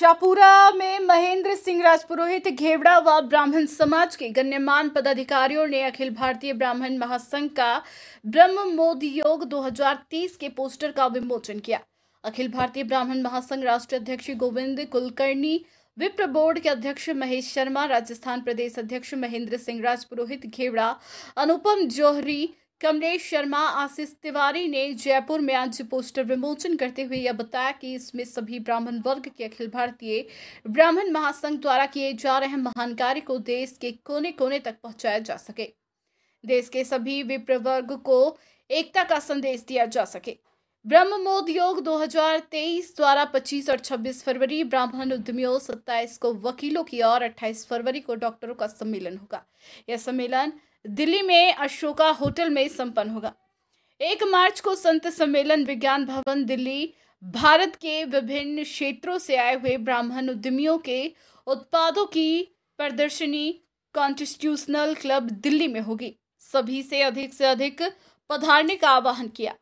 शाहपुरा में महेंद्र सिंह राजपुरोहित घेवड़ा व ब्राह्मण समाज के गण्यमान पदाधिकारियों ने अखिल भारतीय ब्राह्मण महासंघ का ब्रह्म मोदी योग 2030 के पोस्टर का विमोचन किया अखिल भारतीय ब्राह्मण महासंघ राष्ट्रीय अध्यक्ष गोविंद कुलकर्णी विप्र बोर्ड के अध्यक्ष महेश शर्मा राजस्थान प्रदेश अध्यक्ष महेंद्र सिंह राजपुरोहित घेवड़ा अनुपम जौहरी कमलेश शर्मा आशीष तिवारी ने जयपुर में आज पोस्टर विमोचन करते हुए यह बताया कि इसमें सभी ब्राह्मण वर्ग के अखिल भारतीय ब्राह्मण महासंघ द्वारा किए जा रहे महान कार्य को देश के कोने कोने तक पहुंचाया जा सके देश के सभी विप्र वर्ग को एकता का संदेश दिया जा सके योग 2023 द्वारा 25 और 26 फरवरी ब्राह्मण उद्यमियों 27 को वकीलों की और 28 फरवरी को डॉक्टरों का सम्मेलन होगा यह सम्मेलन दिल्ली में अशोका होटल में संपन्न होगा एक मार्च को संत सम्मेलन विज्ञान भवन दिल्ली भारत के विभिन्न क्षेत्रों से आए हुए ब्राह्मण उद्यमियों के उत्पादों की प्रदर्शनी कॉन्स्टिट्यूशनल क्लब दिल्ली में होगी सभी से अधिक से अधिक पधारने का आह्वान किया